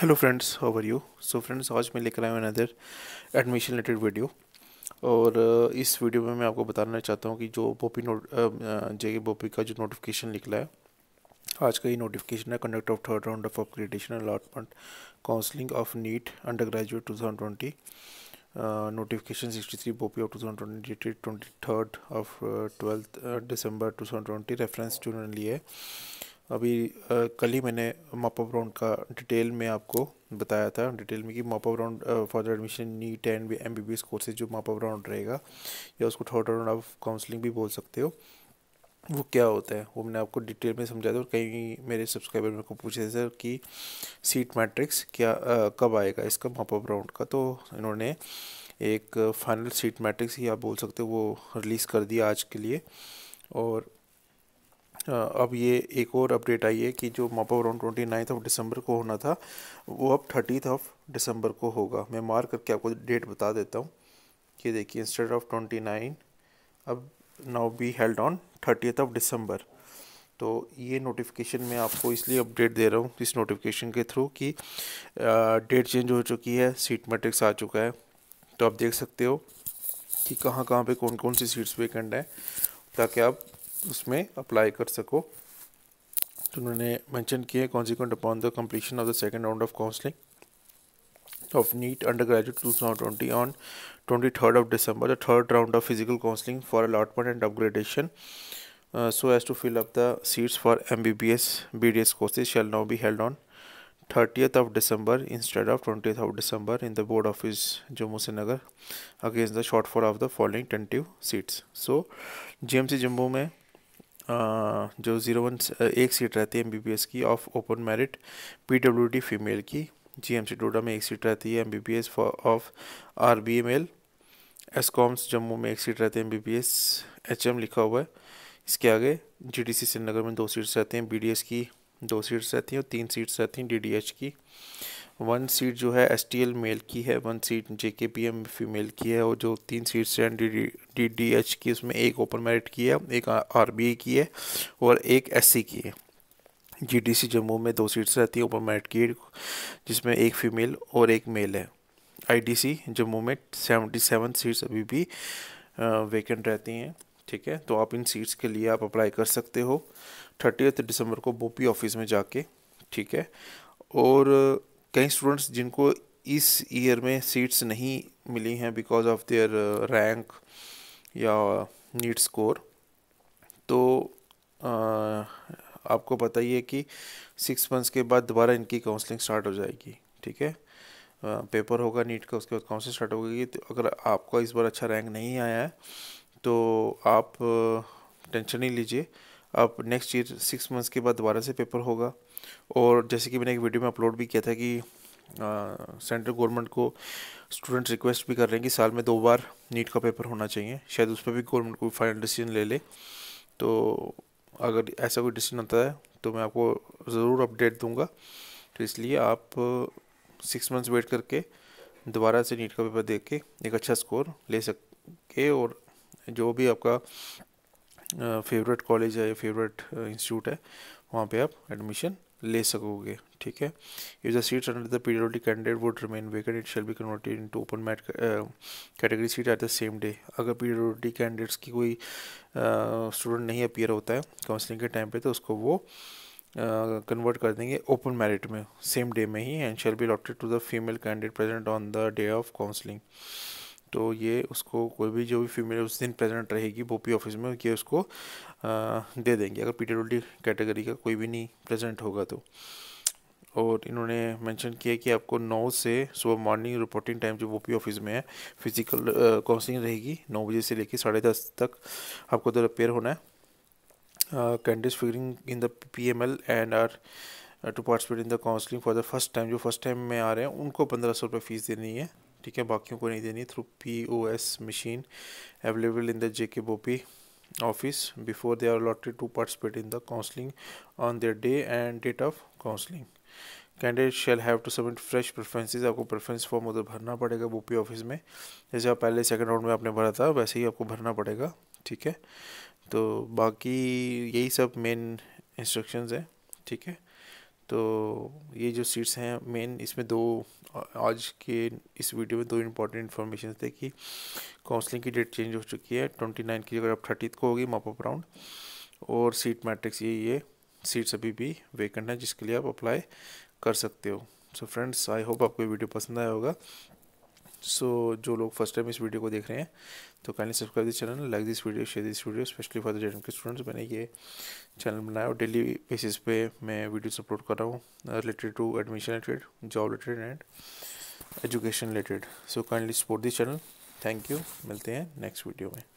hello friends how are you so friends आज मैं लेकर आया हूँ अनदर एडमिशन रिलेटेड वीडियो और इस वीडियो में मैं आपको बताना चाहता हूँ कि जो बोपी नोट जे बोपी का जो नोटिफिकेशन निकला है आज का ये नोटिफिकेशन है conduct of third round of upgradation allotment counselling of NEET undergraduate two thousand twenty notification sixty three BOPEE of two thousand twenty dated twenty third of twelfth December two thousand twenty reference जो लिए लिया है अभी कल ही मैंने mop up round का detail में आपको बताया था डिटेल में कि mop up round for the admission NEET and M B B S courses जो मॉप अप राउंड रहेगा या उसको थर्ड राउंड ऑफ काउंसलिंग भी बोल सकते हो वो क्या होता है वो मैंने आपको डिटेल में समझाया था और कई मेरे सब्सक्राइबर मेरे को पूछे थे सर कि सीट मैट्रिक्स क्या कब आएगा इसका मॉप अप राउंड का तो इन्होंने एक फाइनल सीट मैट्रिक्स ही आप बोल सकते हो वो रिलीज़ कर दिया आज के लिए और अब ये एक और अपडेट आई है कि जो mop around twenty ninth of December को होना था वो अब थर्टीथ ऑफ दिसंबर को होगा मैं मार करके आपको डेट बता देता हूँ कि देखिए इंस्टेड ऑफ ट्वेंटी नाइन अब now be held on thirtieth of December तो ये नोटिफिकेशन मैं आपको इसलिए अपडेट दे रहा हूँ इस नोटिफिकेशन के थ्रू कि डेट चेंज हो चुकी है सीट मैट्रिक्स आ चुका है तो आप देख सकते हो कि कहाँ कहाँ पे कौन कौन सी सीट्स वेकेंट हैं ताकि आप उसमें अप्लाई कर सको तो उन्होंने मैंशन किया consequent upon the completion of the second round of counselling of NEET undergraduate two thousand twenty on twenty third of December the third round of physical counselling for allotment and upgradation so as to fill up the seats for M B B S B D S courses shall now be held on thirtieth of December instead of twenty of December in the board office Jammu Srinagar against the short fall of the following twenty seats so G M C Jammu में जो zero one एक seat रहती है M की of open merit P female की G M सी डोडा में एक seat रहती है M B B S of R B male S कॉम्स जम्मू में एक सीट रहती है M B B S H M लिखा हुआ है इसके आगे जी डी सी श्रीनगर में दो सीट्स रहती हैं बी डी एस की दो सीट्स रहती हैं और तीन सीट्स रहती हैं डी डी एच की वन सीट जो है एस मेल की है वन सीट जे के पी एम फीमेल की है और जो तीन सीट्स हैं डी डी डी एच की उसमें एक ओपन मेरिट की है एक आर बी की है और एक एस सी की है जी डी सी जम्मू में दो सीट्स रहती हैं ओपन मेरिट की जिसमें एक फ़ीमेल और एक मेल है आई डी सी जम्मू में सेवेंटी सेवन सीट्स अभी भी वेकेंट रहती हैं ठीक है तो आप इन सीट्स के लिए आप अप्लाई कर सकते हो थर्टी दिसंबर को बोपी ऑफिस में जाके ठीक है और कई स्टूडेंट्स जिनको इस ईयर में सीट्स नहीं मिली हैं बिकॉज ऑफ देयर रैंक या नीट स्कोर तो आ, uh, आपको पता ही है कि सिक्स मंथ्स के बाद दोबारा इनकी काउंसलिंग स्टार्ट हो जाएगी ठीक है पेपर uh, होगा नीट का उसके बाद काउंसलिंग स्टार्ट होगी तो अगर आपका इस बार अच्छा रैंक नहीं आया है तो आप टेंशन uh, नहीं लीजिए अब नेक्स्ट ईयर सिक्स मंथ्स के बाद दोबारा से पेपर होगा और जैसे कि मैंने एक वीडियो में अपलोड भी किया था कि सेंट्रल गवर्नमेंट को स्टूडेंट रिक्वेस्ट भी कर रहे हैं कि साल में दो बार नीट का पेपर होना चाहिए शायद उस पर भी गवर्नमेंट कोई फाइनल डिसीजन ले ले तो अगर ऐसा कोई डिसीजन आता है तो मैं आपको ज़रूर अपडेट दूंगा तो इसलिए आप सिक्स मंथ्स वेट करके दोबारा से नीट का पेपर दे के एक अच्छा स्कोर ले सके और जो भी आपका फेवरेट कॉलेज है या फेवरेट इंस्टीट्यूट है वहाँ पे आप एडमिशन ले सकोगे ठीक है if the seats under the periodic candidate would remain vacant it shall be converted into open merit category seat at the same day अगर पीरियोडिक कैंडिडेट्स की कोई स्टूडेंट uh, नहीं अपियर होता है काउंसलिंग के टाइम पे तो उसको वो कन्वर्ट uh, कर देंगे ओपन मेरिट में सेम डे में ही and shall be allotted to the female candidate present on the day of counselling तो ये उसको कोई भी जो भी फीमेल उस दिन प्रेजेंट रहेगी बोपी ऑफिस में ये उसको आ, दे देंगे अगर पी कैटेगरी का कोई भी नहीं प्रेजेंट होगा तो और इन्होंने मेंशन किया कि आपको नौ से सुबह मॉर्निंग रिपोर्टिंग टाइम जो पी ऑफिस में है फिजिकल काउंसलिंग रहेगी नौ बजे से लेकर साढ़े दस तक आपको उधर अपेयर होना है candidate figuring in the P M L and R to participate in the counselling for the first time जो फर्स्ट टाइम में आ रहे हैं उनको पंद्रह सौ रुपये फ़ीस देनी है ठीक है बाकियों को नहीं देनी through P O S machine available in the J K BOPEE office before they are allotted to participate in the counselling on their day and date of counselling candidate shall have to submit fresh preferences आपको preference form उधर भरना पड़ेगा बोपी office में जैसे आप पहले second round में आपने भरा था वैसे ही आपको भरना पड़ेगा ठीक है तो बाकी यही सब मेन इंस्ट्रक्शंस हैं ठीक है तो ये जो सीट्स हैं मेन इसमें दो आज के इस वीडियो में दो इंपॉर्टेंट इन्फॉर्मेशन थे कि काउंसलिंग की डेट चेंज हो चुकी है ट्वेंटी नाइन की जगह अब थर्टीथ को होगी मॉप अप राउंड और सीट मैट्रिक्स ये ये सीट्स अभी भी वेकेंट हैं जिसके लिए आप अप्लाई कर सकते हो सो फ्रेंड्स आई होप आपको वीडियो पसंद आया होगा सो so, जो लोग फर्स्ट टाइम इस वीडियो को देख रहे हैं तो kindly subscribe this channel like this video share this video specially for the return के स्टूडेंट्स मैंने ये चैनल बनाया और डेली बेसिस पे मैं वीडियोस अपलोड कर रहा हूँ related to admission related job related and education related so kindly support this channel thank you मिलते हैं नेक्स्ट वीडियो में